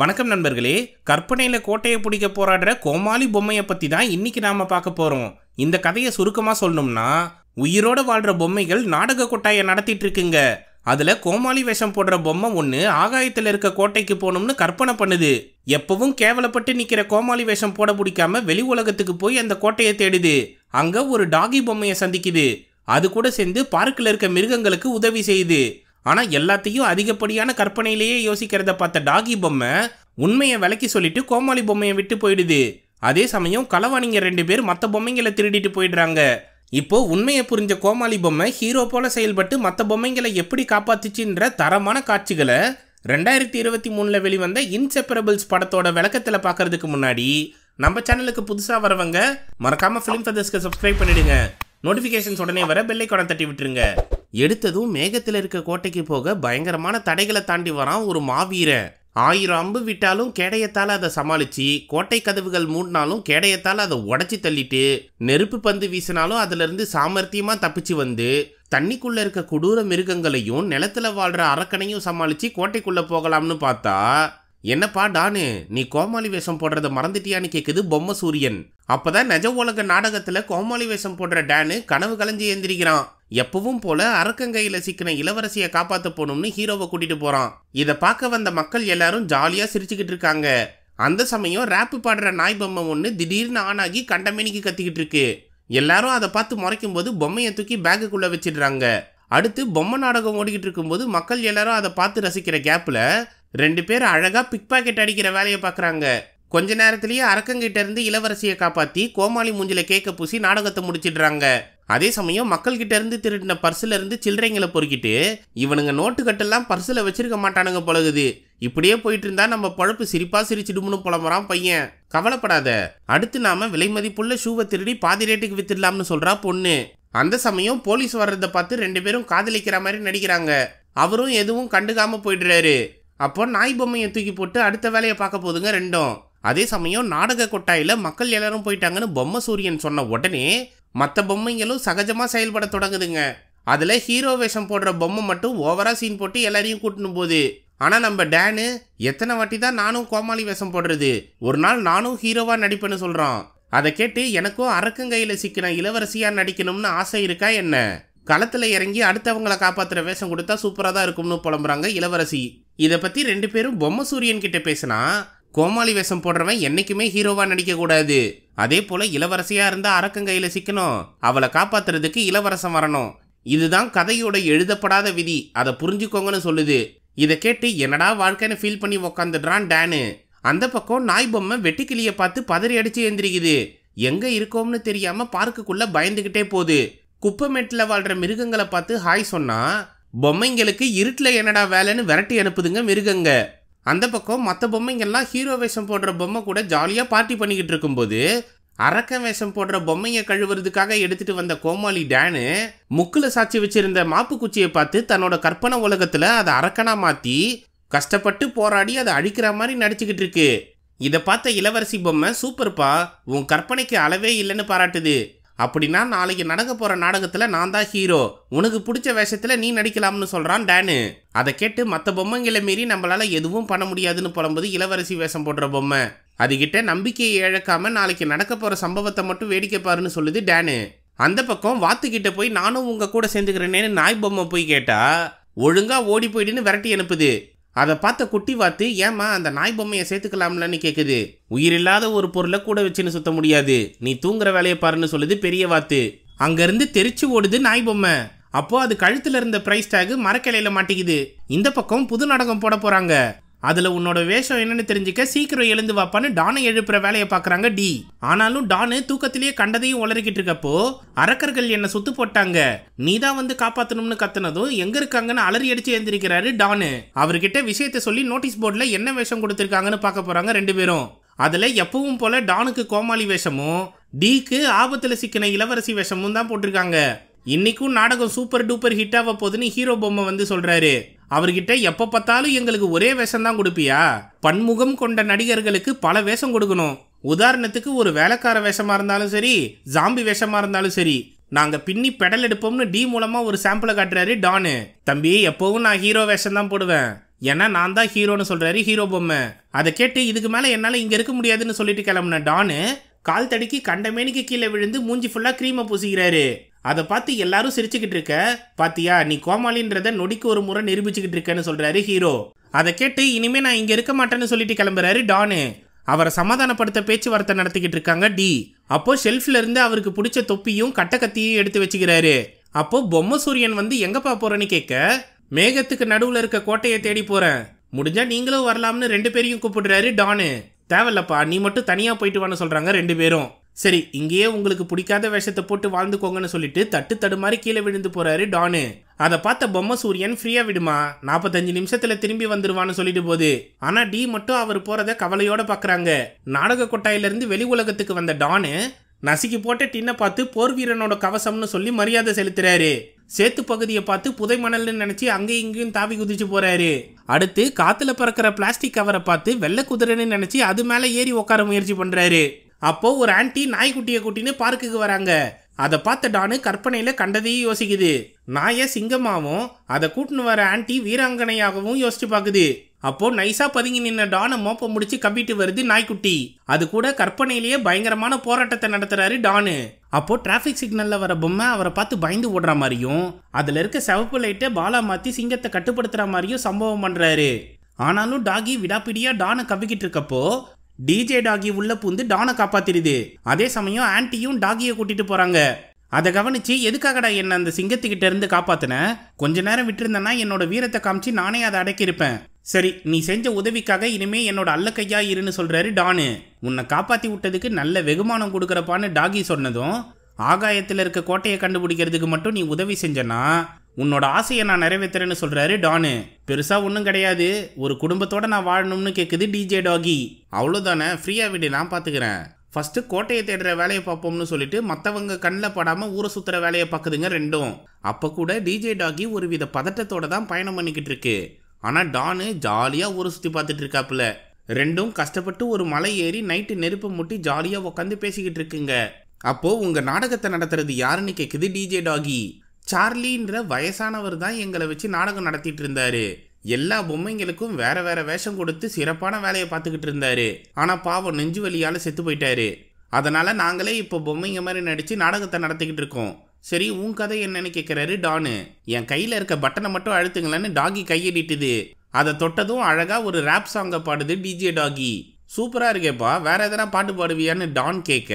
வணக்கம் நண்பர்களே கற்பனையில் கோட்டையை பிடிக்க போராடுற கோமாளி பொம்மையை பற்றி தான் இன்னைக்கு நாம் பார்க்க போகிறோம் இந்த கதையை சுருக்கமாக சொல்லணும்னா உயிரோடு வாழ்கிற பொம்மைகள் நாடக கொட்டாயை நடத்திட்டு இருக்குங்க அதில் கோமாளி வேஷம் போடுற பொம்மை ஒன்று ஆகாயத்தில் இருக்க கோட்டைக்கு போகணும்னு கற்பனை பண்ணுது எப்பவும் கேவலப்பட்டு நிற்கிற கோமாளி வேஷம் போட பிடிக்காம வெளி உலகத்துக்கு போய் அந்த கோட்டையை தேடுது அங்கே ஒரு டாகி பொம்மையை சந்திக்குது அது கூட சேர்ந்து பார்க்கில் இருக்க மிருகங்களுக்கு உதவி செய்யுது ஆனால் எல்லாத்தையும் அதிகப்படியான கற்பனையிலேயே யோசிக்கிறத பார்த்த டாகி பொம்மை உண்மையை விலக்கி சொல்லிட்டு கோமாளி பொம்மையை விட்டு போயிடுது அதே சமயம் களவாணிங்க ரெண்டு பேர் மற்ற பொம்மைங்களை திருடிட்டு போயிடுறாங்க இப்போ உண்மையை புரிஞ்ச கோமாளி பொம்மை ஹீரோ போல செயல்பட்டு மற்ற பொம்மைங்களை எப்படி காப்பாத்துச்சுன்ற தரமான காட்சிகளை ரெண்டாயிரத்தி இருபத்தி மூணில் வெளிவந்த இன்செப்பரபிள்ஸ் படத்தோட விளக்கத்தில் பார்க்கறதுக்கு முன்னாடி நம்ம சேனலுக்கு புதுசாக வரவங்க மறக்காமல் ஃபிலிம் ஃபதர்ஸ்க்கு சப்ஸ்கிரைப் பண்ணிடுங்க நோட்டிஃபிகேஷன்ஸ் உடனே வர பெல்லைக்கான தட்டி விட்டுருங்க எடுத்ததும் மேகத்தில் இருக்க கோட்டைக்கு போக பயங்கரமான தடைகளை தாண்டி வரான் ஒரு மாவீரன் ஆயிரம் அம்பு விட்டாலும் கேடயத்தால் அதை சமாளித்து கோட்டை கதவுகள் மூடினாலும் கேடயத்தால் அதை உடச்சி தள்ளிட்டு நெருப்பு பந்து வீசினாலும் அதுலேருந்து சாமர்த்தியமாக தப்பிச்சு வந்து தண்ணிக்குள்ளே இருக்க கொடூர மிருகங்களையும் நிலத்தில் வாழ்கிற அரக்கனையும் சமாளித்து கோட்டைக்குள்ளே போகலாம்னு பார்த்தா என்னப்பா டானு நீ கோமாளி வேஷம் போடுறத மறந்துட்டியான்னு கேட்குது பொம்மை சூரியன் அப்பதான் நிஜ உலக நாடகத்துல கோமாளி வேஷம் போடுற டானு கனவு கலைஞ்சி எந்திரிக்கிறான் எப்பவும் போல அரக்கங்கையில சிக்கின இளவரசியை காப்பாத்த போகணும்னு ஹீரோவை கூட்டிட்டு போறான் இதை பார்க்க வந்த மக்கள் எல்லாரும் ஜாலியா சிரிச்சுக்கிட்டு இருக்காங்க அந்த சமயம் ரேப்பு பாடுற நாய் பொம்மை ஒன்று திடீர்னு ஆனாகி கண்டமேனிக்கு கத்திக்கிட்டு இருக்கு எல்லாரும் அதை பார்த்து முறைக்கும் போது பொம்மையை தூக்கி பேக்குக்குள்ளே வச்சிடுறாங்க அடுத்து பொம்மை நாடகம் ஓடிக்கிட்டு இருக்கும்போது மக்கள் எல்லாரும் அதை பார்த்து ரசிக்கிற கேப்பில் ரெண்டு பேர் அழகாக பிக் பாக்கெட் அடிக்கிற வேலையை பார்க்குறாங்க கொஞ்ச நேரத்திலேயே அரக்கங்கிட்ட இருந்து இளவரசியை காப்பாற்றி கோமாளி மூஞ்சில கேக்க பூசி நாடகத்தை முடிச்சிடுறாங்க அதே சமயம் கிட்ட இருந்து திருடின பர்ஸில் இருந்து சில்லறைங்களை பொறுக்கிட்டு இவனுங்க நோட்டு கட்டெல்லாம் பர்ஸில் வச்சிருக்க மாட்டானுங்க பழகுது இப்படியே போயிட்டு இருந்தா நம்ம பழப்பு சிரிப்பா சிரிச்சிடும்னு புலம்புறான் பையன் கவலைப்படாத அடுத்து நாம விலைமதிப்புள்ள ஷூவை திருடி பாதி ரேட்டுக்கு வித்துடலாம்னு சொல்றா பொண்ணு அந்த சமயம் போலீஸ் வர்றதை பார்த்து ரெண்டு பேரும் காதலிக்கிற மாதிரி நடிக்கிறாங்க அவரும் எதுவும் கண்டுக்காம போயிடுறாரு அப்போ நாய் பொம்மையை தூக்கி போட்டு அடுத்த வேலையை பார்க்க போதுங்க ரெண்டும் அதே சமயம் நாடக கொட்டாயில் மக்கள் எல்லாரும் போயிட்டாங்கன்னு பொம்மை சூரியன் சொன்ன உடனே மற்ற பொம்மைங்களும் சகஜமாக செயல்பட தொடங்குதுங்க அதில் ஹீரோ வேஷம் போடுற பொம்மை மட்டும் ஓவராக சீன் போட்டு எல்லாரையும் கூட்டணும் போகுது ஆனால் நம்ம டேனு எத்தனை வாட்டி தான் நானும் கோமாளி வேஷம் போடுறது ஒரு நாள் நானும் ஹீரோவாக நடிப்பேன்னு சொல்கிறான் அதை கேட்டு எனக்கும் அரக்கங்கையில் சிக்கின இளவரசியாக நடிக்கணும்னு ஆசை இருக்கா என்ன களத்தில் இறங்கி அடுத்தவங்களை காப்பாற்றுற வேஷம் கொடுத்தா சூப்பராக தான் இருக்கும்னு புலம்புறாங்க இளவரசி இதை பற்றி ரெண்டு பேரும் பொம்மை சூரியன் கிட்ட பேசினா கோமாளி வேஷம் போடுறவன் என்றைக்குமே ஹீரோவாக நடிக்கக்கூடாது அதே போல் இளவரசியாக இருந்தால் அரக்கன் சிக்கணும் அவளை காப்பாற்றுறதுக்கு இளவரசன் வரணும் இதுதான் கதையோட எழுதப்படாத விதி அதை புரிஞ்சுக்கோங்கன்னு சொல்லுது இதை கேட்டு என்னடா வாழ்க்கைன்னு ஃபீல் பண்ணி உக்காந்துடுறான் டேனு அந்த பக்கம் நாய் பொம்மை வெட்டிக்கிளியை பார்த்து பதறி அடித்து எந்திரிக்குது எங்கே இருக்கோம்னு தெரியாமல் பார்க்குக்குள்ளே பயந்துக்கிட்டே போகுது மெட்டில் வாழ்கிற மிருகங்களை பார்த்து ஹாய் சொன்னால் பொம்மைங்களுக்கு இருட்டில் என்னடா வேலைன்னு விரட்டி அனுப்புதுங்க மிருகங்க அந்த பக்கம் மற்ற பொம்மைங்கள்லாம் ஹீரோ வேஷம் போடுற பொம்மை கூட ஜாலியாக பார்ட்டி பண்ணிக்கிட்டு இருக்கும்போது அரக்க வேஷம் போடுற பொம்மையை கழுவுறதுக்காக எடுத்துட்டு வந்த கோமாளி டேனு முக்கில் சாட்சி வச்சிருந்த மாப்பு குச்சியை பார்த்து தன்னோட கற்பனை உலகத்தில் அதை அரக்கனா மாற்றி கஷ்டப்பட்டு போராடி அதை அழிக்கிற மாதிரி நடிச்சுக்கிட்டு இருக்கு இதை பார்த்த இளவரசி பொம்மை சூப்பர்ப்பா உன் கற்பனைக்கு அளவே இல்லைன்னு பாராட்டுது அப்படின்னா நாளைக்கு நடக்க போகிற நாடகத்தில் நான் தான் ஹீரோ உனக்கு பிடிச்ச வேஷத்தில் நீ நடிக்கலாம்னு சொல்கிறான் டேனு அதை கேட்டு மற்ற பொம்மைங்களை மீறி நம்மளால் எதுவும் பண்ண முடியாதுன்னு புலம்புது இளவரசி வேஷம் போடுற பொம்மை அதுகிட்ட நம்பிக்கையை இழக்காம நாளைக்கு நடக்க போகிற சம்பவத்தை மட்டும் வேடிக்கை பாருன்னு சொல்லுது டேனு அந்த பக்கம் வாத்துக்கிட்ட போய் நானும் உங்கள் கூட சேர்ந்துக்கிறேனேன்னு நாய் பொம்மை போய் கேட்டால் ஒழுங்காக ஓடி போயிடுன்னு விரட்டி அனுப்புது அதை பார்த்த குட்டி வாத்து ஏமா அந்த நாய் பொம்மையை சேர்த்துக்கலாம்லன்னு கேட்குது உயிரில்லாத ஒரு பொருளை கூட வச்சுன்னு சுத்த முடியாது நீ தூங்குற வேலையை பாருன்னு சொல்லுது பெரிய வாத்து அங்கேருந்து தெரிச்சு ஓடுது நாய் பொம்மை அப்போ அது கழுத்தில் இருந்த பிரைஸ் டேக் மரக்கிளையில மாட்டிக்குது இந்த பக்கம் புது நாடகம் போட போறாங்க அதில் உன்னோட வேஷம் என்னன்னு தெரிஞ்சுக்க சீக்கிரம் எழுந்து வாப்பான்னு டானை எழுப்புற வேலையை பார்க்குறாங்க டி ஆனாலும் டானு தூக்கத்திலேயே கண்டதையும் உளறிக்கிட்டு இருக்கப்போ அரக்கர்கள் என்னை சுத்து போட்டாங்க நீ தான் வந்து காப்பாற்றணும்னு கத்துனதும் எங்க இருக்காங்கன்னு அலறி அடிச்சு எழுந்திருக்கிறாரு டானு அவர்கிட்ட விஷயத்த சொல்லி நோட்டீஸ் போர்டில் என்ன வேஷம் கொடுத்துருக்காங்கன்னு பார்க்க போகிறாங்க ரெண்டு பேரும் அதில் எப்பவும் போல டானுக்கு கோமாளி வேஷமும் டீக்கு ஆபத்தில் சிக்கின இளவரசி வேஷமும் தான் போட்டிருக்காங்க இன்னைக்கும் நாடகம் சூப்பர் டூப்பர் ஹிட் ஆக போதுன்னு ஹீரோ பொம்மை வந்து சொல்கிறாரு அவர்கிட்ட எப்போ பார்த்தாலும் எங்களுக்கு ஒரே வேஷம் தான் கொடுப்பியா பன்முகம் கொண்ட நடிகர்களுக்கு பல வேஷம் கொடுக்கணும் உதாரணத்துக்கு ஒரு வேலைக்கார வேஷமாக இருந்தாலும் சரி ஜாம்பி வேஷமாக இருந்தாலும் சரி நாங்கள் பின்னி பெடல் எடுப்போம்னு டி மூலமாக ஒரு சாம்பிளை காட்டுறாரு டானு தம்பி எப்போவும் நான் ஹீரோ வேஷம் தான் போடுவேன் ஏன்னா நான் தான் ஹீரோன்னு சொல்கிறாரு ஹீரோ பொம்மை அதை கேட்டு இதுக்கு மேலே என்னால் இங்கே இருக்க முடியாதுன்னு சொல்லிட்டு கிளம்புன டானு கால் தடுக்கி கண்டமேனிக்கு கீழே விழுந்து மூஞ்சி ஃபுல்லாக க்ரீமை பூசிக்கிறாரு அதை பார்த்து எல்லாரும் சிரிச்சுக்கிட்டு இருக்க பாத்தியா நீ கோமாளின்றத நொடிக்கு ஒரு முறை நிரூபிச்சுக்கிட்டு இருக்கேன்னு சொல்றாரு ஹீரோ அதை கேட்டு இனிமே நான் இங்க இருக்க மாட்டேன்னு சொல்லிட்டு கிளம்புறாரு டானு அவரை சமாதானப்படுத்த பேச்சுவார்த்தை நடத்திக்கிட்டு இருக்காங்க டி அப்போ ஷெல்ஃப்ல இருந்து அவருக்கு பிடிச்ச தொப்பியும் கத்தியும் எடுத்து வச்சுக்கிறாரு அப்போ பொம்மை சூரியன் வந்து எங்கப்பா போறேன்னு கேட்க மேகத்துக்கு நடுவில் இருக்க கோட்டையை தேடி போறேன் முடிஞ்சா நீங்களும் வரலாம்னு ரெண்டு பேரையும் கூப்பிடுறாரு டானு தேவையில்லப்பா நீ மட்டும் தனியாக போயிட்டு வான்னு சொல்கிறாங்க ரெண்டு பேரும் சரி இங்கேயே உங்களுக்கு பிடிக்காத வேஷத்தை போட்டு வாழ்ந்துக்கோங்கன்னு சொல்லிட்டு தட்டு தடுமாறி கீழே விழுந்து போறாரு டானு அதை பார்த்த பொம்மை சூரியன் ஃப்ரீயா விடுமா நாற்பத்தஞ்சு நிமிஷத்துல திரும்பி வந்துருவான்னு சொல்லிட்டு போது ஆனா டி மட்டும் அவர் போறத கவலையோட பாக்குறாங்க நாடக இருந்து வெளி உலகத்துக்கு வந்த டானு நசுக்கி போட்ட டின்னை பார்த்து போர் வீரனோட கவசம்னு சொல்லி மரியாதை செலுத்துறாரு சேத்து பகுதியை பார்த்து புதை மணல்னு நினைச்சு அங்கேயும் இங்கேயும் தாவி குதிச்சு போறாரு அடுத்து காத்துல பறக்கிற பிளாஸ்டிக் கவரை பார்த்து வெள்ளை குதிரைன்னு நினைச்சு அது மேல ஏறி உட்கார முயற்சி பண்றாரு அப்போ ஒரு ஆன்டி நாய்க்குட்டியை கூட்டின்னு பார்க்குக்கு வராங்க அதை பார்த்த டானு கற்பனையில் கண்டதையும் யோசிக்குது நாய சிங்கமாகவும் அதை கூட்டின்னு வர ஆன்டி வீராங்கனையாகவும் யோசிச்சு பார்க்குது அப்போ நைஸா பதுங்கி நின்ன டானை மோப்ப முடிச்சு கப்பிட்டு வருது நாய்க்குட்டி அது கூட கற்பனையிலேயே பயங்கரமான போராட்டத்தை நடத்துறாரு டானு அப்போ டிராஃபிக் சிக்னல்ல வர பொம்மை அவரை பார்த்து பயந்து ஓடுற மாதிரியும் அதுல இருக்க செவப்பு லைட்டை பாலா மாத்தி சிங்கத்தை கட்டுப்படுத்துற மாதிரியும் சம்பவம் பண்றாரு ஆனாலும் டாகி விடாப்பிடியா டானை கவிக்கிட்டு இருக்கப்போ டிஜே டாகி உள்ள பூந்து டானை காப்பாத்திருது அதே சமயம் ஆன்டியும் டாகியை கூட்டிட்டு போறாங்க அதை கவனிச்சு எதுக்காகடா என்ன அந்த சிங்கத்துக்கிட்ட இருந்து காப்பாத்தின கொஞ்ச நேரம் விட்டுருந்தேன்னா என்னோட வீரத்தை காமிச்சு நானே அதை அடக்கியிருப்பேன் சரி நீ செஞ்ச உதவிக்காக இனிமே என்னோட அல்ல கையா இருன்னு சொல்றாரு டானு உன்னை காப்பாத்தி விட்டதுக்கு நல்ல வெகுமானம் கொடுக்குறப்பான்னு டாகி சொன்னதும் ஆகாயத்தில் இருக்க கோட்டையை கண்டுபிடிக்கிறதுக்கு மட்டும் நீ உதவி செஞ்சனா உன்னோட ஆசையை நான் நிறைவேற்றுறேன்னு சொல்கிறாரு டானு பெருசாக ஒன்றும் கிடையாது ஒரு குடும்பத்தோட நான் வாழணும்னு கேட்குது டிஜே டாகி அவ்வளோதானே ஃப்ரீயாக விடு நான் பார்த்துக்கிறேன் ஃபஸ்ட்டு கோட்டையை தேடுற வேலையை பார்ப்போம்னு சொல்லிட்டு மற்றவங்க கண்ணில் படாமல் ஊரை சுற்றுற வேலையை பார்க்குதுங்க ரெண்டும் அப்போ கூட டிஜே டாகி ஒரு வித பதட்டத்தோட தான் பயணம் பண்ணிக்கிட்டு இருக்கு ஆனால் டானு ஜாலியாக ஊரை சுற்றி பார்த்துட்டு இருக்காப்புல ரெண்டும் கஷ்டப்பட்டு ஒரு மலை ஏறி நைட்டு நெருப்பு முட்டி ஜாலியாக உட்காந்து பேசிக்கிட்டு இருக்குங்க அப்போது உங்கள் நாடகத்தை நடத்துறது யாருன்னு கேட்குது டிஜே டாகி சார்லின்ற வயசானவர் தான் எங்களை வச்சு நாடகம் நடத்திட்டு இருந்தாரு எல்லா பொம்மைங்களுக்கும் வேற வேற வேஷம் கொடுத்து சிறப்பான வேலையை பார்த்துக்கிட்டு இருந்தாரு ஆனால் பாவம் நெஞ்சு வலியால் செத்து போயிட்டாரு அதனால் நாங்களே இப்போ பொம்மைங்க மாதிரி நடித்து நாடகத்தை நடத்திக்கிட்டு இருக்கோம் சரி உன் கதை என்னன்னு கேட்குறாரு டானு என் கையில் இருக்க பட்டனை மட்டும் அழுத்துங்களேன்னு டாகி கையடிட்டுது அதை தொட்டதும் அழகாக ஒரு ரேப் சாங்கை பாடுது டிஜே டாகி சூப்பராக இருக்கேப்பா வேற எதனா பாட்டு பாடுவியான்னு டான் கேட்க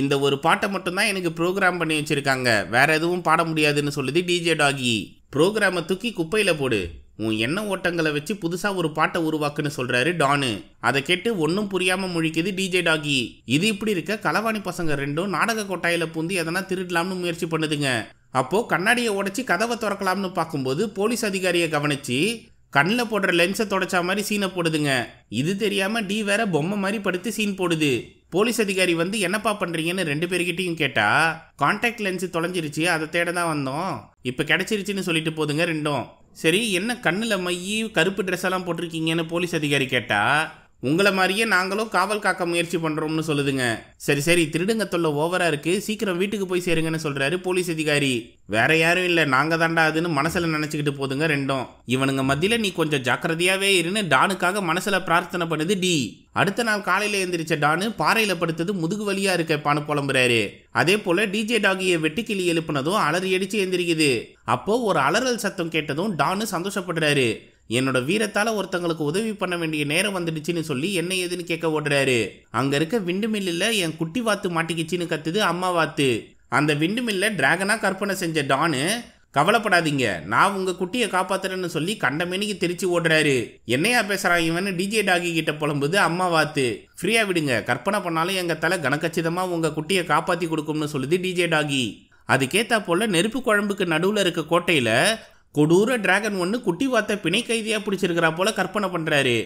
இந்த ஒரு பாட்டை மட்டும்தான் எனக்கு ப்ரோக்ராம் பண்ணி வச்சுருக்காங்க வேற எதுவும் பாட முடியாதுன்னு சொல்லுது டிஜே டாகி ப்ரோக்ராமை தூக்கி குப்பையில் போடு உன் எண்ண ஓட்டங்களை வச்சு புதுசாக ஒரு பாட்டை உருவாக்குன்னு சொல்கிறாரு டானு அதை கேட்டு ஒன்றும் புரியாமல் முழிக்குது டிஜே டாகி இது இப்படி இருக்க களவாணி பசங்க ரெண்டும் நாடக கொட்டாயில் பூந்து எதனா திருடலாம்னு முயற்சி பண்ணுதுங்க அப்போது கண்ணாடியை உடச்சி கதவை திறக்கலாம்னு பார்க்கும்போது போலீஸ் அதிகாரியை கவனித்து கண்ணில் போடுற லென்ஸை தொடச்சா மாதிரி சீனை போடுதுங்க இது தெரியாமல் டி வேற பொம்மை மாதிரி படுத்து சீன் போடுது போலீஸ் அதிகாரி வந்து என்னப்பா பண்ணுறீங்கன்னு ரெண்டு பேர்கிட்டையும் கேட்டால் கான்டாக்ட் லென்ஸு தொலைஞ்சிருச்சு அதை தேட தான் வந்தோம் இப்போ கிடச்சிருச்சின்னு சொல்லிட்டு போதுங்க ரெண்டும் சரி என்ன கண்ணில் மையி கருப்பு ட்ரெஸ் எல்லாம் போட்டிருக்கீங்கன்னு போலீஸ் அதிகாரி கேட்டால் உங்களை மாதிரியே நாங்களும் காவல் காக்க முயற்சி பண்ணுறோம்னு சொல்லுதுங்க சரி சரி திருடுங்க தொல்லை ஓவராக இருக்குது சீக்கிரம் வீட்டுக்கு போய் சேருங்கன்னு சொல்கிறாரு போலீஸ் அதிகாரி வேற யாரும் இல்லை நாங்கள் தாண்டா அதுன்னு மனசில் நினச்சிக்கிட்டு போதுங்க ரெண்டும் இவனுங்க மத்தியில நீ கொஞ்சம் ஜாக்கிரதையாகவே இருன்னு டானுக்காக மனசில் பிரார்த்தனை பண்ணுது டி அடுத்த நாள் காலையில் எழுந்திரிச்ச டானு பாறையில் படுத்தது முதுகு வலியாக இருக்க பானு புலம்புறாரு அதே போல் டிஜே டாகியை கிளி எழுப்புனதும் அலறி அடித்து எந்திரிக்குது அப்போது ஒரு அலறல் சத்தம் கேட்டதும் டானு சந்தோஷப்படுறாரு என்னோட வீரத்தால் ஒருத்தங்களுக்கு உதவி பண்ண வேண்டிய நேரம் வந்துடுச்சுன்னு சொல்லி என்ன ஏதுன்னு கேட்க ஓடுறாரு அங்கே இருக்க விண்டு மில்லில் என் குட்டி வாத்து மாட்டிக்கிச்சின்னு கத்துது அம்மா வாத்து அந்த விண்டு மில்ல டிராகனாக கற்பனை செஞ்ச டானு கவலைப்படாதீங்க நான் உங்க குட்டியை காப்பாத்துறேன்னு சொல்லி கண்டமேனிக்கு தெரிச்சு ஓடுறாரு என்னையா பேசுறான் டிஜே டாகி கிட்ட புலம்புது அம்மா வாத்து ஃப்ரீயா விடுங்க கற்பனை பண்ணாலும் எங்க தலை கனக்கச்சிதமா உங்க குட்டியை காப்பாத்தி கொடுக்கும்னு சொல்லுது டிஜே டாகி அதுக்கேத்தா போல நெருப்பு குழம்புக்கு நடுவில் இருக்க கோட்டையில் கொடூர டிராகன் ஒன்று குட்டி வாத்த பிணை கைதியாக பிடிச்சிருக்கிறா போல கற்பனை பண்ணுறாரு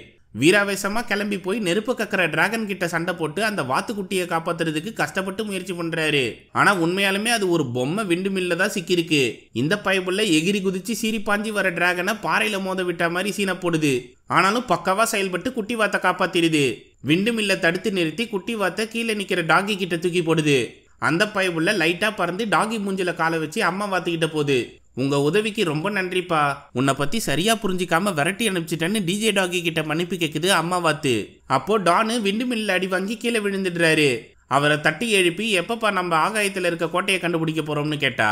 வீராவேசமாக கிளம்பி போய் நெருப்பு கக்கிற டிராகன் கிட்ட சண்டை போட்டு அந்த வாத்துக்குட்டியை காப்பாத்துறதுக்கு கஷ்டப்பட்டு முயற்சி பண்ணுறாரு ஆனால் உண்மையாலுமே அது ஒரு பொம்மை விண்டு மில்ல தான் சிக்கியிருக்கு இந்த பைபிளில் எகிரி குதிச்சு சீரி பாஞ்சி வர டிராகனை பாறையில் மோத விட்ட மாதிரி சீன போடுது ஆனாலும் பக்கவாக செயல்பட்டு குட்டி வாத்தை காப்பாத்திடுது விண்டு மில்ல தடுத்து நிறுத்தி குட்டி வாத்தை கீழே நிற்கிற டாகி கிட்ட தூக்கி போடுது அந்த பைபிளில் லைட்டாக பறந்து டாகி மூஞ்சில காலை வச்சு அம்மா வாத்துக்கிட்ட போகுது உங்க உதவிக்கு ரொம்ப நன்றிப்பா உன்னை பத்தி சரியா புரிஞ்சிக்காம விரட்டி அனுப்பிச்சிட்டேன்னு டிஜே டாகி கிட்ட மன்னிப்பு கேக்குது அம்மாவாத்து அப்போ டானு விண்டு மில்ல அடி வாங்கி கீழே விழுந்துடுறாரு அவரை தட்டி எழுப்பி எப்பப்பா நம்ம ஆகாயத்தில் இருக்க கோட்டையை கண்டுபிடிக்க போறோம்னு கேட்டா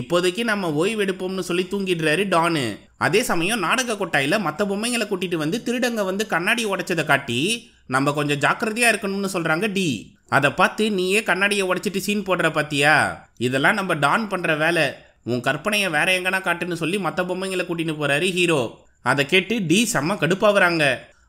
இப்போதைக்கு நம்ம ஓய்வு எடுப்போம்னு சொல்லி தூங்கிடுறாரு டானு அதே சமயம் நாடக கொட்டாயில மற்ற பொம்மைங்களை கூட்டிட்டு வந்து திருடங்க வந்து கண்ணாடி உடைச்சதை காட்டி நம்ம கொஞ்சம் ஜாக்கிரதையா இருக்கணும்னு சொல்றாங்க டி அதை பார்த்து நீயே கண்ணாடியை உடைச்சிட்டு சீன் போடுற பாத்தியா இதெல்லாம் நம்ம டான் பண்ற வேலை உன் கற்பனையை வேற எங்கன்னா காட்டுன்னு சொல்லி மற்ற பொம்மைங்களை கூட்டின்னு போறாரு ஹீரோ அதை கேட்டு டி செம்ம கடுப்பாகிறாங்க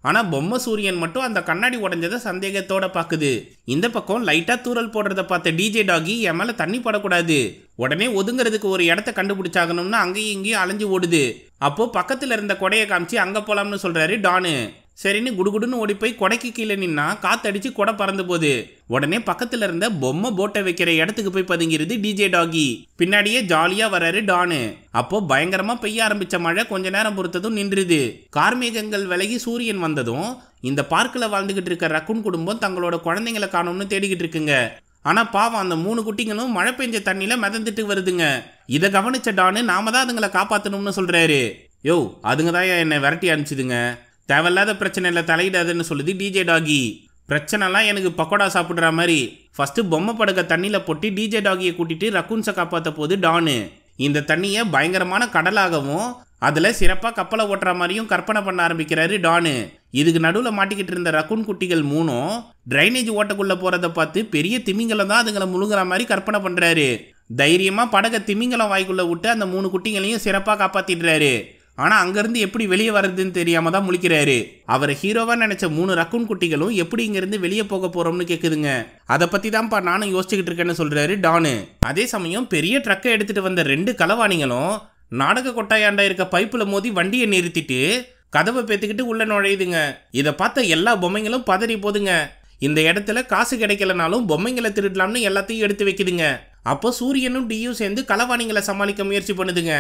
ஆனால் பொம்மை சூரியன் மட்டும் அந்த கண்ணாடி உடஞ்சதை சந்தேகத்தோட பார்க்குது இந்த பக்கம் லைட்டாக தூரல் போடுறத பார்த்த டிஜே டாகி என் மேலே தண்ணி படக்கூடாது உடனே ஒதுங்கிறதுக்கு ஒரு இடத்த கண்டுபிடிச்சாகணும்னு அங்கேயும் இங்கேயும் அலைஞ்சு ஓடுது அப்போது பக்கத்தில் இருந்த கொடையை காமிச்சு அங்கே போகலாம்னு சொல்கிறாரு டானு சரின்னு குடுகுடுன்னு ஓடி போய் கொடைக்கு கீழே நின்னா காத்தடிச்சு கொடை பறந்து போகுது உடனே பக்கத்துல இருந்த பொம்மை போட்டை வைக்கிற இடத்துக்கு போய் பதுங்கிருது டிஜே டாகி பின்னாடியே ஜாலியா வராரு டானு அப்போ பயங்கரமா பெய்ய ஆரம்பிச்ச மழை கொஞ்ச நேரம் பொறுத்ததும் நின்றுது கார்மேகங்கள் விலகி சூரியன் வந்ததும் இந்த பார்க்கில் வாழ்ந்துகிட்டு இருக்க ரக்குன் குடும்பம் தங்களோட குழந்தைங்களை காணும்னு தேடிக்கிட்டு இருக்குங்க ஆனால் பாவம் அந்த மூணு குட்டிங்களும் மழை பெஞ்ச தண்ணியில் மிதந்துட்டு வருதுங்க இதை கவனிச்ச டானு நாம தான் அதுங்களை காப்பாற்றணும்னு சொல்கிறாரு யோ அதுங்க தான் என்னை விரட்டி அனுப்பிச்சுதுங்க தேவையில்லாத பிரச்சனையில் தலையிடாதுன்னு சொல்லுது டிஜே டாகி பிரச்சனைலாம் எனக்கு பக்கோடா சாப்பிட்ற மாதிரி ஃபஸ்ட்டு பொம்மை படுக்க தண்ணியில் பொட்டி டிஜே டாகியை கூட்டிகிட்டு ரக்கூன்ஸை காப்பாற்ற போது டானு இந்த தண்ணியை பயங்கரமான கடலாகவும் அதில் சிறப்பாக கப்பலை ஓட்டுற மாதிரியும் கற்பனை பண்ண ஆரம்பிக்கிறாரு டானு இதுக்கு நடுவில் மாட்டிக்கிட்டு இருந்த ரக்குன் குட்டிகள் மூணும் ட்ரைனேஜ் ஓட்டக்குள்ளே போகிறத பார்த்து பெரிய திமிங்கலம் தான் அதுங்களை முழுங்குற மாதிரி கற்பனை பண்ணுறாரு தைரியமாக படகை திமிங்கலம் வாய்க்குள்ளே விட்டு அந்த மூணு குட்டிகளையும் சிறப்பாக காப்பாற்றிடுறாரு ஆனால் அங்கேருந்து எப்படி வெளியே வர்றதுன்னு தெரியாமல் தான் முழிக்கிறாரு அவர் ஹீரோவாக நினச்ச மூணு ரக்குன் குட்டிகளும் எப்படி இங்கேருந்து வெளியே போக போகிறோம்னு கேட்குதுங்க அதை பற்றி தான்ப்பா நானும் யோசிச்சுக்கிட்டு இருக்கேன்னு சொல்கிறாரு டானு அதே சமயம் பெரிய ட்ரக்கை எடுத்துகிட்டு வந்த ரெண்டு கலவாணிகளும் நாடக கொட்டாயாண்டா இருக்க பைப்பில் மோதி வண்டியை நிறுத்திட்டு கதவை பேத்துக்கிட்டு உள்ளே நுழையுதுங்க இதை பார்த்த எல்லா பொம்மைங்களும் பதறி போதுங்க இந்த இடத்துல காசு கிடைக்கலனாலும் பொம்மைங்களை திருடலாம்னு எல்லாத்தையும் எடுத்து வைக்குதுங்க அப்போ சூரியனும் டியும் சேர்ந்து கலவாணிங்களை சமாளிக்க முயற்சி பண்ணுதுங்க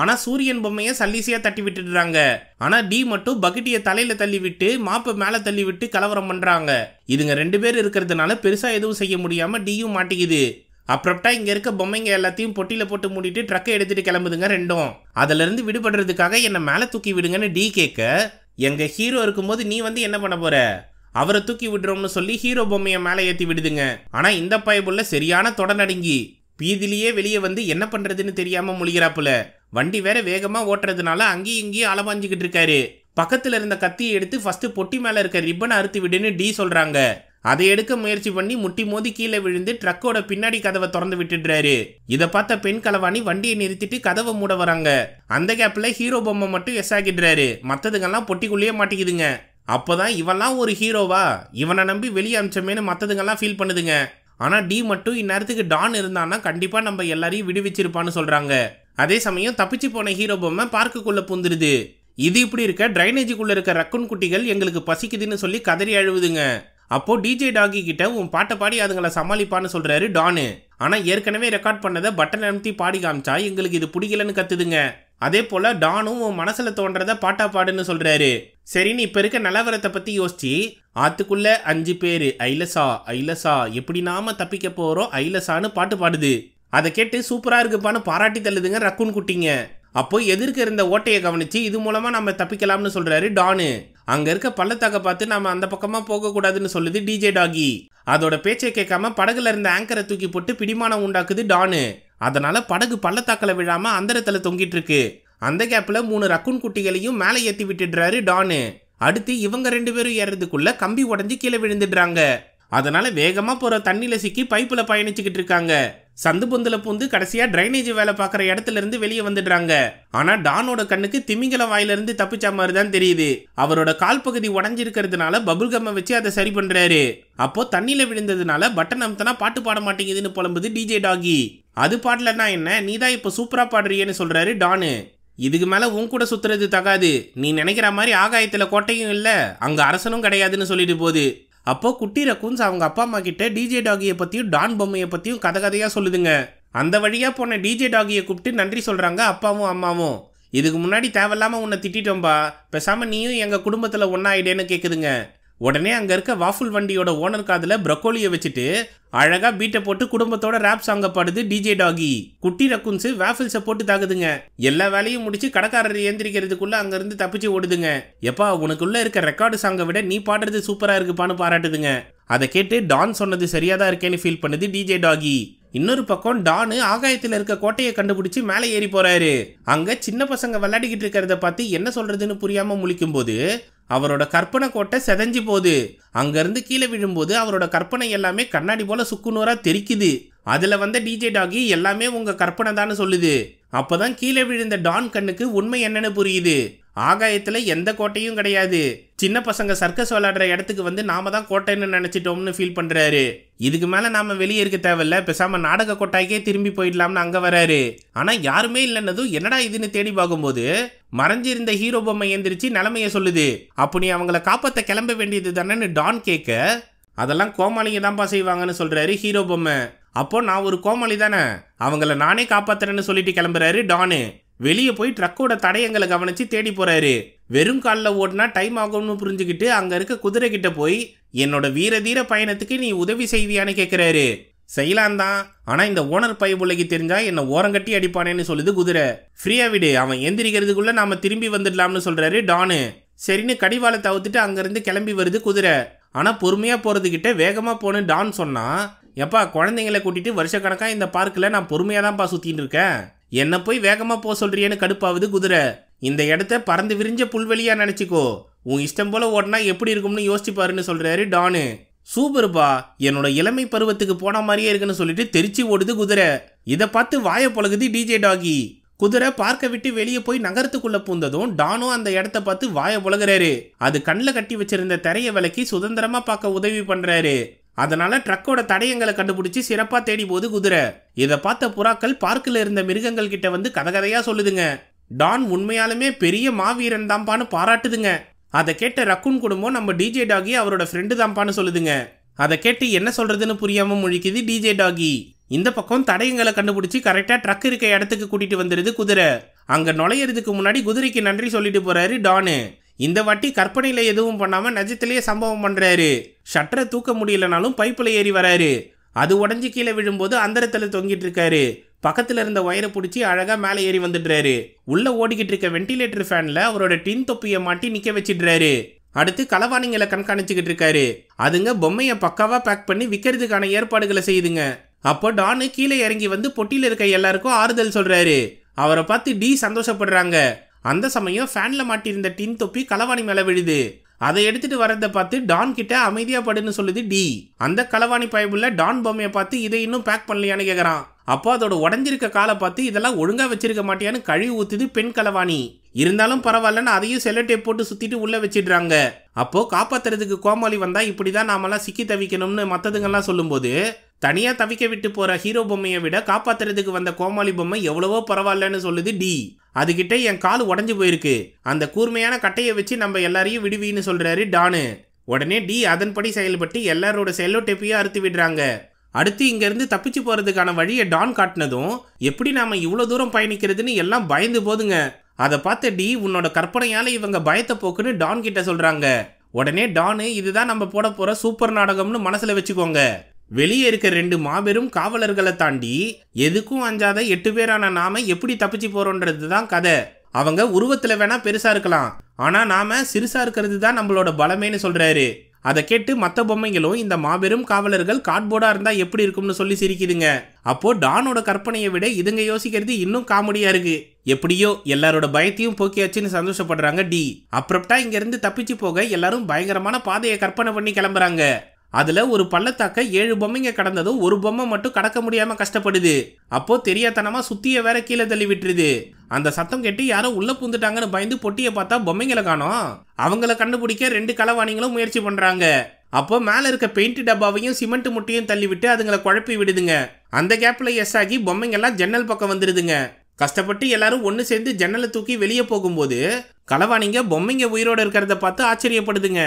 ஆனால் சூரியன் பொம்மையை சல்லிசியா தட்டி விட்டுடுறாங்க ஆனால் டி மட்டும் பக்கெட்டியை தலையில் தள்ளி விட்டு மாப்பை மேலே தள்ளி விட்டு கலவரம் பண்ணுறாங்க இதுங்க ரெண்டு பேர் இருக்கிறதுனால பெருசாக எதுவும் செய்ய முடியாமல் டியும் மாட்டிக்குது அப்புறப்டா இங்கே இருக்க பொம்மைங்க எல்லாத்தையும் பொட்டியில் போட்டு மூடிட்டு ட்ரக்கை எடுத்துகிட்டு கிளம்புதுங்க ரெண்டும் இருந்து விடுபடுறதுக்காக என்னை மேலே தூக்கி விடுங்கன்னு டி கேட்க எங்கள் ஹீரோ இருக்கும்போது நீ வந்து என்ன பண்ண போகிற அவரை தூக்கி விடுறோம்னு சொல்லி ஹீரோ பொம்மையை மேலே ஏற்றி விடுதுங்க ஆனால் இந்த பயபுள்ள சரியான தொடநடுங்கி வீதிலேயே வெளியே வந்து என்ன பண்ணுறதுன்னு தெரியாமல் முழிகிறாப்புல வண்டி வேற வேகமாக ஓட்டுறதுனால அங்கேயும் இங்கேயும் அலபாஞ்சிக்கிட்டு இருக்காரு பக்கத்தில் இருந்த கத்தியை எடுத்து ஃபஸ்ட்டு பொட்டி மேலே இருக்க ரிப்பனை அறுத்து விடுன்னு டி சொல்கிறாங்க அதை எடுக்க முயற்சி பண்ணி முட்டி மோதி கீழே விழுந்து ட்ரக்கோட பின்னாடி கதவை திறந்து விட்டுடுறாரு இதை பார்த்த பெண் கலவாணி வண்டியை நிறுத்திட்டு கதவை மூட வராங்க அந்த கேப்ல ஹீரோ பொம்மை மட்டும் எஸ் ஆகிடுறாரு மற்றதுங்கெல்லாம் பொட்டிக்குள்ளேயே மாட்டிக்குதுங்க அப்போதான் இவெல்லாம் ஒரு ஹீரோவா இவனை நம்பி வெளியே அமிச்சமேனு மற்றதுங்கெல்லாம் ஃபீல் பண்ணுதுங்க ஆனால் டி மட்டும் இந்நேரத்துக்கு டான் இருந்தான்னா கண்டிப்பாக நம்ம எல்லாரையும் விடுவிச்சிருப்பான்னு சொல்கிறாங்க அதே சமயம் தப்பிச்சு போன ஹீரோ பொம்மை பார்க்குக்குள்ளே பூந்துருது இது இப்படி இருக்க ட்ரைனேஜுக்குள்ளே இருக்க ரக்குன் குட்டிகள் எங்களுக்கு பசிக்குதுன்னு சொல்லி கதறி அழுவுதுங்க அப்போ டிஜே டாகி கிட்ட உன் பாட்டை பாடி அதுங்களை சமாளிப்பான்னு சொல்றாரு டானு ஆனா ஏற்கனவே ரெக்கார்ட் பண்ணதை பட்டன் அமுத்தி பாடி காமிச்சா எங்களுக்கு இது பிடிக்கலன்னு கத்துதுங்க அதே போல் டானும் உன் மனசில் தோன்றத பாட்டா பாடுன்னு சொல்கிறாரு சரின்னு இப்போ இருக்க நிலவரத்தை பற்றி யோசிச்சு ஆத்துக்குள்ள அஞ்சு பேர் ஐலசா ஐலசா எப்படி நாம தப்பிக்க போகிறோம் ஐலசான்னு பாட்டு பாடுது அதை கேட்டு சூப்பராக இருக்குப்பான்னு பாராட்டி தள்ளுதுங்க ரக்குன் குட்டிங்க அப்போ எதிர்க்க இருந்த ஓட்டையை கவனித்து இது மூலமாக நம்ம தப்பிக்கலாம்னு சொல்கிறாரு டானு அங்கே இருக்க பள்ளத்தாக்க பார்த்து நாம அந்த பக்கமாக போகக்கூடாதுன்னு சொல்லுது டிஜே டாகி அதோட பேச்சை கேட்காம படகுல இருந்த ஆங்கரை தூக்கி போட்டு பிடிமானம் உண்டாக்குது டானு அதனால் படகு பள்ளத்தாக்கில் விழாமல் அந்தரத்தில் தொங்கிட்டு இருக்கு அந்த கேப்பில் மூணு ரக்குன் குட்டிகளையும் மேலே ஏற்றி விட்டுடுறாரு டானு அடுத்து இவங்க ரெண்டு பேரும் ஏறதுக்குள்ள கம்பி உடஞ்சி கீழே விழுந்துடுறாங்க அதனால வேகமாக போகிற தண்ணியில் சிக்கி பைப்பில் பயணிச்சுக்கிட்டு இருக்காங்க சந்து பொந்தில் பூந்து கடைசியாக ட்ரைனேஜ் வேலை பார்க்குற இடத்துல இருந்து வெளியே வந்துடுறாங்க ஆனால் டானோட கண்ணுக்கு திமிங்கல வாயிலிருந்து தப்பிச்ச மாதிரி தான் தெரியுது அவரோட கால் பகுதி உடஞ்சிருக்கிறதுனால பபுல் கம்மை வச்சு அதை சரி பண்ணுறாரு அப்போ தண்ணியில் விழுந்ததுனால பட்டன் அமுத்தனா பாட்டு பாட மாட்டேங்குதுன்னு புலம்புது டிஜே டாகி அது பாடலன்னா என்ன நீ தான் இப்போ சூப்பராக பாடுறியன்னு சொல்கிறாரு டானு இதுக்கு மேலே உன் கூட சுற்றுறது தகாது நீ நினைக்கிற மாதிரி ஆகாயத்தில் கோட்டையும் இல்லை அங்கே அரசனும் கிடையாதுன்னு சொல்லிட்டு போகுது அப்போ குட்டி ரக்கூன்ஸ் அவங்க அப்பா அம்மா கிட்ட டிஜே டாகியை பற்றியும் டான் பொம்மையை பற்றியும் கதை கதையாக சொல்லுதுங்க அந்த வழியாக போன டிஜே டாகியை கூப்பிட்டு நன்றி சொல்கிறாங்க அப்பாவும் அம்மாவும் இதுக்கு முன்னாடி தேவையில்லாமல் உன்னை திட்டோம்பா பேசாமல் நீயும் எங்கள் குடும்பத்தில் ஒன்றாயிடேன்னு கேட்குதுங்க உடனே அங்கே இருக்க வாஃபுல் வண்டியோட ஓனர் காதில் ப்ரொக்கோலியை வச்சுட்டு அழகாக பீட்டை போட்டு குடும்பத்தோட ரேப் சாங்க பாடுது டிஜே டாகி குட்டி ரக்குன்ஸு வேஃபில்ஸை போட்டு தாக்குதுங்க எல்லா வேலையும் முடிச்சு கடைக்காரர் எந்திரிக்கிறதுக்குள்ள அங்கேருந்து தப்பிச்சு ஓடுதுங்க எப்பா உனக்குள்ளே இருக்க ரெக்கார்டு சாங்கை விட நீ பாடுறது சூப்பராக இருக்குப்பான்னு பாராட்டுதுங்க அதை கேட்டு டான் சொன்னது சரியாக தான் இருக்கேன்னு ஃபீல் பண்ணுது டிஜே டாகி இன்னொரு பக்கம் டானு ஆகாயத்தில் இருக்க கோட்டையை கண்டுபிடிச்சு மேலே ஏறி போறாரு அங்க சின்ன பசங்க விளையாடிக்கிட்டு இருக்கிறத பார்த்து என்ன சொல்றதுன்னு புரியாம முழிக்கும் போது அவரோட கற்பனை கோட்டை செதஞ்சு போகுது அங்கேருந்து கீழே விழும்போது அவரோட கற்பனை எல்லாமே கண்ணாடி போல் சுக்குநூறாக தெரிக்குது அதில் வந்த டிஜே டாகி எல்லாமே உங்கள் கற்பனை தானே சொல்லுது அப்போ தான் கீழே விழுந்த டான் கண்ணுக்கு உண்மை என்னன்னு புரியுது ஆகாயத்தில் எந்த கோட்டையும் கிடையாது சின்ன பசங்க சர்க்கஸ் விளாடுற இடத்துக்கு வந்து நாம தான் கோட்டைன்னு நினச்சிட்டோம்னு ஃபீல் பண்ணுறாரு இதுக்கு மேலே நாம் வெளியே இருக்க தேவையில்ல பேசாமல் நாடக கொட்டாய்க்கே திரும்பி போயிடலாம்னு அங்கே வராரு ஆனால் யாருமே இல்லைன்னதும் என்னடா இதுன்னு தேடி பார்க்கும்போது மறைஞ்சிருந்த ஹீரோ பொம்மை எந்திரிச்சு நிலைமைய சொல்லுது அப்போ நீ அவங்கள காப்பாற்ற கிளம்ப வேண்டியது தானேன்னு டான் கேட்க அதெல்லாம் கோமாளிங்க தான்ப்பா செய்வாங்கன்னு சொல்கிறாரு ஹீரோ பொம்மை அப்போ நான் ஒரு கோமாளி தானே அவங்கள நானே காப்பாத்துறேன்னு சொல்லிட்டு கிளம்புறாரு டானு வெளியே போய் ட்ரக்கோட தடயங்களை கவனித்து தேடி போறாரு வெறும் காலில் ஓடினா டைம் ஆகும்னு புரிஞ்சுக்கிட்டு அங்கே இருக்க குதிரை கிட்ட போய் என்னோட வீரதீர பயணத்துக்கு நீ உதவி செய்வியான்னு கேட்குறாரு செய்யலாம் தான் ஆனால் இந்த ஓனர் பைபுள்ளைக்கு தெரிஞ்சா என்னை ஓரங்கட்டி அடிப்பானேன்னு சொல்லுது குதிரை ஃப்ரீயா விடு அவன் எந்திரிக்கிறதுக்குள்ள நாம் திரும்பி வந்துடலாம்னு சொல்கிறாரு டானு சரின்னு கடிவாளை தவிர்த்துட்டு அங்கேருந்து கிளம்பி வருது குதிரை ஆனால் பொறுமையாக போகிறதுக்கிட்ட வேகமாக போகணும் டான் சொன்னால் எப்பா குழந்தைங்களை கூட்டிகிட்டு வருஷக்கணக்காக இந்த பார்க்கில் நான் பொறுமையாக தான்ப்பா சுற்றின்னு இருக்கேன் என்னை போய் வேகமாக போக சொல்கிறியேன்னு கடுப்பாவது குதிரை இந்த இடத்த பறந்து விரிஞ்ச புல்வெளியாக நினச்சிக்கோ உன் இஷ்டம் போல் ஓட்டினா எப்படி இருக்கும்னு யோசிச்சுப்பாருன்னு சொல்கிறாரு டானு சூப்பர்பா என்னோட இளமை பருவத்துக்கு போன மாதிரியே இருக்குன்னு சொல்லிட்டு தெரிச்சு ஓடுது குதிரை இதை பார்த்து வாய பழகுது டிஜே டாகி குதிரை பார்க்க விட்டு வெளியே போய் நகரத்துக்குள்ள பூந்ததும் டானோ அந்த இடத்த பார்த்து வாய புலகிறாரு அது கண்ணில் கட்டி வச்சிருந்த தரையை விலக்கி சுதந்திரமா பார்க்க உதவி பண்றாரு அதனால ட்ரக்கோட தடயங்களை கண்டுபிடிச்சி சிறப்பா தேடி போது குதிரை இதை பார்த்த புறாக்கள் பார்க்கில் இருந்த மிருகங்கள் கிட்ட வந்து கதகதையா சொல்லுதுங்க டான் உண்மையாலுமே பெரிய மாவீரன் தான்பான்னு பாராட்டுதுங்க அதை கேட்ட ரக்குன் குடும்பம் நம்ம டிஜே டாகி அவரோட ஃப்ரெண்டு தான்பான்னு சொல்லுதுங்க அதை கேட்டு என்ன சொல்றதுன்னு புரியாமல் முழிக்குது டிஜே டாகி இந்த பக்கம் தடயங்களை கண்டுபிடிச்சி கரெக்டாக ட்ரக் இருக்க இடத்துக்கு கூட்டிகிட்டு வந்துடுது குதிரை அங்கே நுழையிறதுக்கு முன்னாடி குதிரைக்கு நன்றி சொல்லிட்டு போகிறாரு டானு இந்த வாட்டி கற்பனையில் எதுவும் பண்ணாமல் நஜத்திலேயே சம்பவம் பண்ணுறாரு ஷட்டரை தூக்க முடியலனாலும் பைப்பில் ஏறி வராரு அது உடஞ்சி கீழே விழும்போது அந்தரத்தில் தொங்கிட்டு இருக்காரு பக்கத்தில் இருந்த ஒயரை பிடிச்சி அழகாக மேலே ஏறி வந்துடுறாரு உள்ளே ஓடிக்கிட்டு இருக்க வெண்டிலேட்டர் ஃபேனில் அவரோட டின் தொப்பியை மாட்டி நிற்க வச்சிடுறாரு அடுத்து களவாணிங்களை கண்காணிச்சுக்கிட்டு இருக்காரு அதுங்க பொம்மையை பக்காவாக பேக் பண்ணி விற்கிறதுக்கான ஏற்பாடுகளை செய்யுதுங்க அப்போ டானு கீழே இறங்கி வந்து பொட்டியில் இருக்க எல்லாருக்கும் ஆறுதல் சொல்கிறாரு அவரை பார்த்து டி சந்தோஷப்படுறாங்க அந்த சமயம் ஃபேனில் மாட்டியிருந்த டின் தொப்பி களவாணி மேலே விழுது அதை எடுத்துட்டு வரதை பார்த்து டான் கிட்ட அமைதியா படுன்னு சொல்லுது டி அந்த களவாணி பயபுள்ள டான் பொம்மையை பார்த்து இதை இன்னும் பேக் பண்ணலையான்னு கேட்குறான் அப்போ அதோட உடஞ்சிருக்க காலை பார்த்து இதெல்லாம் ஒழுங்கா வச்சிருக்க மாட்டியான்னு கழுவி ஊத்துது பெண் களவாணி இருந்தாலும் பரவாயில்லன்னு அதையும் செல்லட்டை போட்டு சுத்திட்டு உள்ள வச்சிடுறாங்க அப்போ காப்பாத்துறதுக்கு கோமாளி வந்தா இப்படிதான் நாமெல்லாம் சிக்கி தவிக்கணும்னு மத்ததுங்கெல்லாம் சொல்லும்போது தனியா தவிக்க விட்டு போற ஹீரோ பொம்மையை விட காப்பாத்துறதுக்கு வந்த கோமாளி பொம்மை எவ்வளவோ பரவாயில்லன்னு சொல்லுது டி அதுகிட்ட என் கால் உடஞ்சி போயிருக்கு அந்த கூர்மையான கட்டையை வச்சு நம்ம எல்லாரையும் விடுவின்னு சொல்கிறாரு டானு உடனே டி அதன்படி செயல்பட்டு எல்லாரோட செல்லோ டெப்பையும் அறுத்து விடுறாங்க அடுத்து இங்கேருந்து தப்பிச்சு போகிறதுக்கான வழியை டான் காட்டினதும் எப்படி நாம் இவ்வளோ தூரம் பயணிக்கிறதுன்னு எல்லாம் பயந்து போதுங்க அதை பார்த்த டி உன்னோட கற்பனையால் இவங்க பயத்தை போக்குன்னு டான் கிட்ட சொல்கிறாங்க உடனே டானு இதுதான் நம்ம போட போகிற சூப்பர் நாடகம்னு மனசில் வச்சுக்கோங்க வெளியே இருக்க ரெண்டு மாபெரும் காவலர்களை தாண்டி எதுக்கும் அஞ்சாத எட்டு பேரான நாம எப்படி தப்பிச்சு போறோன்றது தான் கதை அவங்க உருவத்துல வேணா பெருசா இருக்கலாம் ஆனா நாம சிறுசா இருக்கிறது தான் நம்மளோட பலமேன்னு சொல்றாரு அதை கேட்டு மற்ற பொம்மைகளும் இந்த மாபெரும் காவலர்கள் கார்ட்போர்டா இருந்தா எப்படி இருக்கும்னு சொல்லி சிரிக்குதுங்க அப்போ டானோட கற்பனையை விட இதுங்க யோசிக்கிறது இன்னும் காமெடியா இருக்கு எப்படியோ எல்லாரோட பயத்தையும் போக்கியாச்சுன்னு சந்தோஷப்படுறாங்க டி அப்ரப்டா இங்க இருந்து தப்பிச்சு போக எல்லாரும் பயங்கரமான பாதையை கற்பனை பண்ணி கிளம்புறாங்க அதில் ஒரு பள்ளத்தாக்க ஏழு பொம்மைங்க கடந்ததும் ஒரு பொம்மை மட்டும் கடக்க முடியாமல் கஷ்டப்படுது அப்போ தெரியாதனமாக சுத்திய வேற கீழே தள்ளி விட்டுருது அந்த சத்தம் கேட்டு யாரோ உள்ளே பூந்துட்டாங்கன்னு பயந்து பொட்டியை பார்த்தா பொம்மைங்களை காணோம் அவங்கள கண்டுபிடிக்க ரெண்டு கலவாணிங்களும் முயற்சி பண்ணுறாங்க அப்போ மேலே இருக்க பெயிண்ட் டப்பாவையும் சிமெண்ட் முட்டையும் தள்ளிவிட்டு அதுங்களை குழப்பி விடுதுங்க அந்த கேப்பில் எஸ் ஆகி பொம்மைங்கெல்லாம் ஜன்னல் பக்கம் வந்துடுதுங்க கஷ்டப்பட்டு எல்லாரும் ஒன்று சேர்ந்து ஜன்னலை தூக்கி வெளியே போகும்போது களவாணிங்க பொம்மைங்க உயிரோட இருக்கிறத பார்த்து ஆச்சரியப்படுதுங்க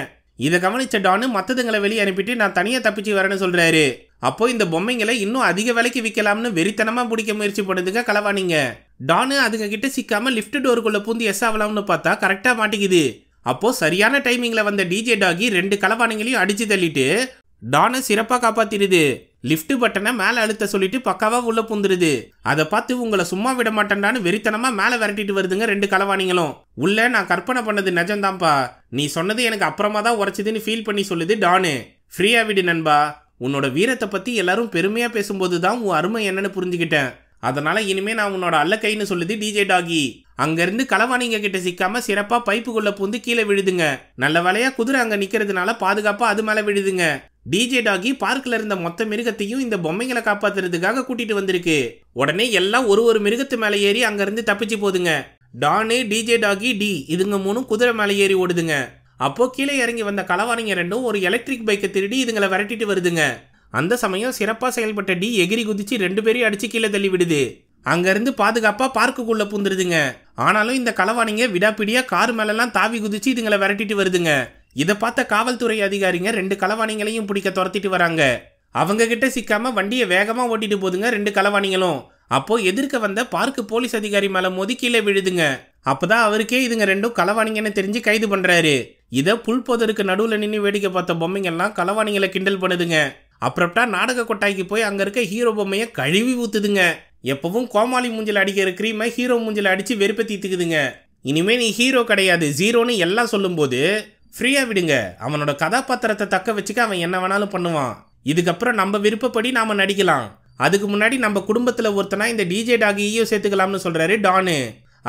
இதை கவனிச்ச டானு மற்றதுங்களை வெளியே அனுப்பிட்டு நான் தனியாக தப்பிச்சு வரேன்னு சொல்கிறாரு அப்போ இந்த பொம்மைங்களை இன்னும் அதிக விலைக்கு விற்கலாம்னு வெறித்தனமாக பிடிக்க முயற்சி பண்ணதுங்க கலவானிங்க டானு அதுங்க கிட்ட சிக்காம லிஃப்ட் டோருக்குள்ளே பூந்து எஸ் ஆகலாம்னு பார்த்தா கரெக்டாக மாட்டிக்குது அப்போ சரியான டைமிங்கில் வந்த டிஜே டாகி ரெண்டு கலவானிங்களையும் அடிச்சு தள்ளிட்டு டானு சிறப்பாக காப்பாத்திடுது லிஃப்ட் பட்டனை மேலே அழுத்த சொல்லிட்டு பக்காவா உள்ள புந்துருது அதை பார்த்து உங்களை சும்மா விட மாட்டேன்டான்னு வெறித்தனமா மேலே விரட்டிட்டு வருதுங்க ரெண்டு களவாணிங்களும் உள்ள நான் கற்பனை பண்ணது நிஜம்தான்ப்பா நீ சொன்னது எனக்கு அப்புறமா தான் உரைச்சதுன்னு ஃபீல் பண்ணி சொல்லுது டானு ஃப்ரீயா விடு நண்பா உன்னோட வீரத்தை பத்தி எல்லாரும் பெருமையா பேசும்போது தான் உன் அருமை என்னன்னு புரிஞ்சுக்கிட்டேன் அதனால இனிமே நான் உன்னோட அல்ல கைன்னு சொல்லுது டிஜே டாகி அங்கேருந்து களவாணிங்க கிட்ட சிக்காம சிறப்பாக பைப்புக்குள்ளே பூந்து கீழே விழுதுங்க நல்ல வேலையாக குதிரை அங்கே நிற்கிறதுனால பாதுகாப்பாக அது மேலே விழுதுங்க டிஜே டாகி பார்க்கில் இருந்த மொத்த மிருகத்தையும் இந்த பொம்மைகளை காப்பாத்துறதுக்காக கூட்டிட்டு வந்திருக்கு உடனே எல்லாம் ஒரு ஒரு மிருகத்து மேலே ஏறி அங்கேருந்து தப்பிச்சு போதுங்க டானு டிஜே டாகி டி இதுங்க மூணும் குதிரை மேலே ஏறி ஓடுதுங்க அப்போ கீழே இறங்கி வந்த களவாணிங்க ரெண்டும் ஒரு எலக்ட்ரிக் பைக்கை திருடி இதுங்களை விரட்டிட்டு வருதுங்க அந்த சமயம் சிறப்பாக செயல்பட்ட டி எகிரி குதிச்சு ரெண்டு பேரையும் அடிச்சு கீழே தள்ளி விடுது அங்கேருந்து பாதுகாப்பாக பார்க்குக்குள்ளே பூந்துருதுங்க ஆனாலும் இந்த களவாணிங்க விடாப்பிடியாக கார் மேலெல்லாம் தாவி குதிச்சு இதுங்களை விரட்டிட்டு வருதுங்க இதை பார்த்த காவல்துறை அதிகாரிங்க ரெண்டு கலவாணிகளையும் பிடிக்க துரத்திட்டு வராங்க அவங்க கிட்ட சிக்காம வண்டியை வேகமாக ஓட்டிட்டு போதுங்க ரெண்டு கலவாணிங்களும் அப்போ எதிர்க்க வந்த பார்க்கு போலீஸ் அதிகாரி மேல மோதி கீழே விழுதுங்க அப்பதான் அவருக்கே இதுங்க ரெண்டும் கலவாணிங்கன்னு தெரிஞ்சு கைது பண்றாரு இதை புல்போதருக்கு நடுவில் நின்று வேடிக்கை பார்த்த பொம்மைங்கள்லாம் கலவாணிங்களை கிண்டல் பண்ணுதுங்க அப்புறப்டா நாடக கொட்டாய்க்கு போய் அங்கே இருக்க ஹீரோ பொம்மையை கழுவி ஊத்துதுங்க எப்பவும் கோமாளி மூஞ்சில் அடிக்கிற கிரீமை ஹீரோ மூஞ்சில் அடித்து வெறுப்பை தீத்துக்குதுங்க இனிமே நீ ஹீரோ கிடையாது ஜீரோன்னு எல்லாம் சொல்லும்போது ஃப்ரீயாக விடுங்க அவனோட கதாபாத்திரத்தை தக்க வச்சுக்க அவன் என்ன வேணாலும் பண்ணுவான் இதுக்கப்புறம் நம்ம விருப்பப்படி நாம் நடிக்கலாம் அதுக்கு முன்னாடி நம்ம குடும்பத்தில் ஒருத்தனா இந்த டிஜே டாகியையும் சேர்த்துக்கலாம்னு சொல்கிறாரு டானு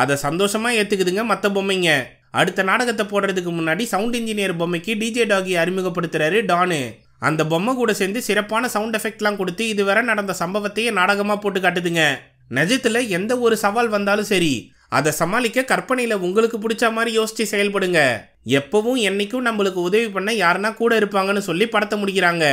அதை சந்தோஷமாக ஏற்றுக்குதுங்க மற்ற பொம்மைங்க அடுத்த நாடகத்தை போடுறதுக்கு முன்னாடி சவுண்ட் இன்ஜினியர் பொம்மைக்கு டிஜே டாகி அறிமுகப்படுத்துறாரு டானு அந்த பொம்மை கூட சேர்ந்து சிறப்பான சவுண்ட் எஃபெக்ட்லாம் கொடுத்து இதுவரை நடந்த சம்பவத்தையே நாடகமாக போட்டு காட்டுதுங்க நிஜத்தில் எந்த ஒரு சவால் வந்தாலும் சரி அதை சமாளிக்க கற்பனையில் உங்களுக்கு பிடிச்ச மாதிரி யோசித்து செயல்படுங்க எப்பவும் என்றைக்கும் நம்மளுக்கு உதவி பண்ண யாருன்னா கூட இருப்பாங்கன்னு சொல்லி படத்தை முடிக்கிறாங்க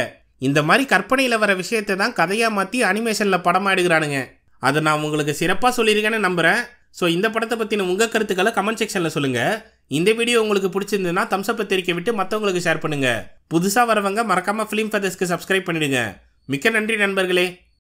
இந்த மாதிரி கற்பனையில் வர விஷயத்தை தான் கதையாக மாற்றி அனிமேஷனில் படமாக எடுக்கிறானுங்க அதை நான் உங்களுக்கு சிறப்பாக சொல்லியிருக்கேன்னு நம்புகிறேன் ஸோ இந்த படத்தை பற்றின உங்கள் கருத்துக்களை கமெண்ட் செக்ஷனில் சொல்லுங்கள் இந்த வீடியோ உங்களுக்கு பிடிச்சிருந்ததுன்னா தம்ஸ் அப் தெரிவிக்க விட்டு மற்றவங்களுக்கு ஷேர் பண்ணுங்கள் புதுசாக வரவங்க மறக்காமல் ஃபிலிம் ஃபெதர்ஸ்க்கு சப்ஸ்கிரைப் பண்ணிடுங்க மிக்க நன்றி நண்பர்களே